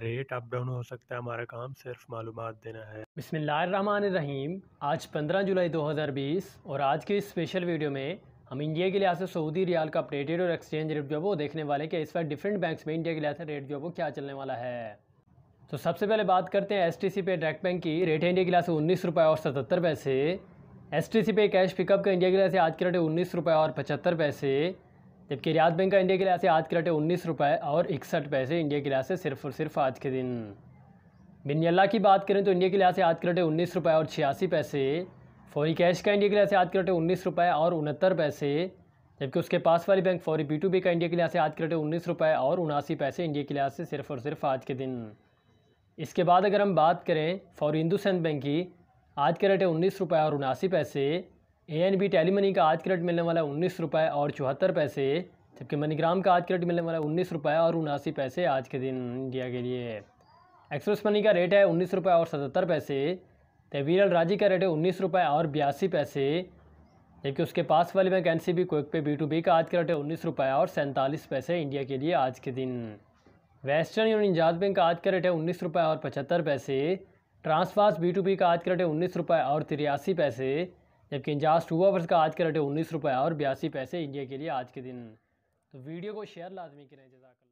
rate up down हो सकता है हमारा काम सिर्फ मालूम देना है रहीम आज 15 जुलाई 2020 और आज के इस स्पेशल वीडियो में हम इंडिया के लिहाज से सऊदी रियाल का अपडेटेड और एक्सचेंज रेट जो है वो देखने वाले कि इस बार डिफरेंट बैंक में इंडिया के लिहाज से रेट जो है वो क्या चलने वाला है तो सबसे पहले बात करते हैं एस टी सी पे डायरेक्ट बैंक की रेट इंडिया के लिहाज से उन्नीस रुपये और सतहत्तर पैसे एस टी सी पे कैश पिकअप का इंडिया के लिहाज से आज के रेट उन्नीस रुपये और पचहत्तर पैसे जबकि रियाज बैंक का इंडिया के लिहाज से आज के रेट है उन्नीस रुपये और इकसठ पैसे इंडिया के लिहाज से सिर्फ और सिर्फ आज के दिन बिनियला की बात करें तो इंडिया के लिहाज से आज के रेट है उन्नीस रुपये और छियासी पैसे फौरी कैश का इंडिया के लिहाज से आज के रेट है उन्नीस रुपये और उनहत्तर पैसे जबकि उसके पास वाली बैंक फौरी बी टू बी का इंडिया के लिहाज से आज के रेट है उन्नीस रुपये और उनासी पैसे इंडिया के लिहाज से सिर्फ और सिर्फ आज के दिन इसके बाद अगर हम बात करें फौरी हिंदुस्तान बैंक की आज के रेट है उन्नीस रुपये और उनासी पैसे A N B tally money का आज रेट मिलने वाला है उन्नीस रुपये और चौहत्तर पैसे जबकि मनीग्राम का आज रेट मिलने वाला है उन्नीस रुपये और उनासी पैसे आज के दिन इंडिया के लिए एक्सप्रेस मनी का रेट है उन्नीस रुपये और सतहत्तर पैसे तेवीरल राजी का रेट है उन्नीस रुपये और बयासी पैसे जबकि उसके पास वाले bank N C B quick pay B to B का आज का रेट है उन्नीस रुपये और सैंतालीस पैसे इंडिया के लिए आज के दिन वेस्टर्न यूनियन जात बैंक का आज का रेट है उन्नीस रुपये और पचहत्तर पैसे ट्रांसफास्ट बी टू बी का आज का रेट है उन्नीस रुपये और तिरासी पैसे जबकि इंजाज टू आवर्स का आज का रेट है उन्नीस रुपये और बयासी पैसे इंडिया के लिए आज के दिन तो वीडियो को शेयर लाजमी करें जजाकल्ला